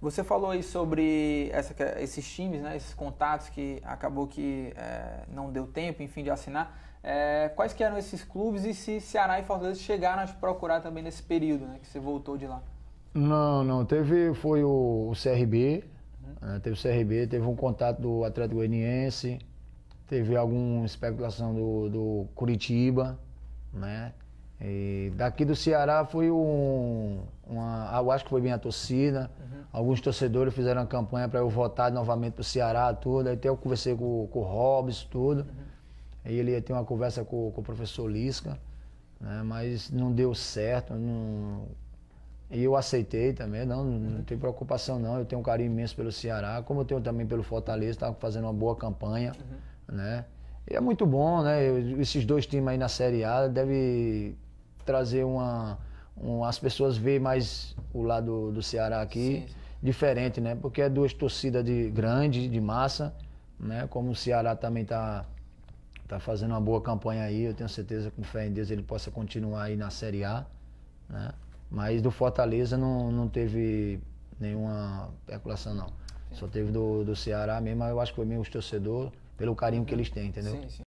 Você falou aí sobre essa, é, esses times, né, esses contatos que acabou que é, não deu tempo, enfim, de assinar. É, quais que eram esses clubes e se Ceará e Fortaleza chegaram a te procurar também nesse período, né, que você voltou de lá? Não, não. Teve, foi o, o CRB, uhum. né, teve o CRB, teve um contato do Atlético Goianiense, teve alguma especulação do, do Curitiba, né, e daqui do Ceará foi um, uma, eu acho que foi bem a torcida, alguns torcedores fizeram a campanha para eu votar novamente para o Ceará, tudo. até eu conversei com, com o Robson, tudo. Uhum. Aí ele ia ter uma conversa com, com o professor Lisca, né? mas não deu certo. Não... E eu aceitei também, não, não, tem preocupação não. Eu tenho um carinho imenso pelo Ceará, como eu tenho também pelo Fortaleza, estava fazendo uma boa campanha, uhum. né? E é muito bom, né? esses dois times aí na Série A deve trazer uma, um, as pessoas ver mais o lado do, do Ceará aqui. Sim, sim diferente, né? Porque é duas torcidas de grande, de massa, né? Como o Ceará também está tá fazendo uma boa campanha aí, eu tenho certeza que com fé em Deus ele possa continuar aí na Série A, né? Mas do Fortaleza não, não teve nenhuma especulação, não. Só teve do, do Ceará mesmo, eu acho que foi mesmo os torcedores, pelo carinho que eles têm, entendeu? Sim, sim.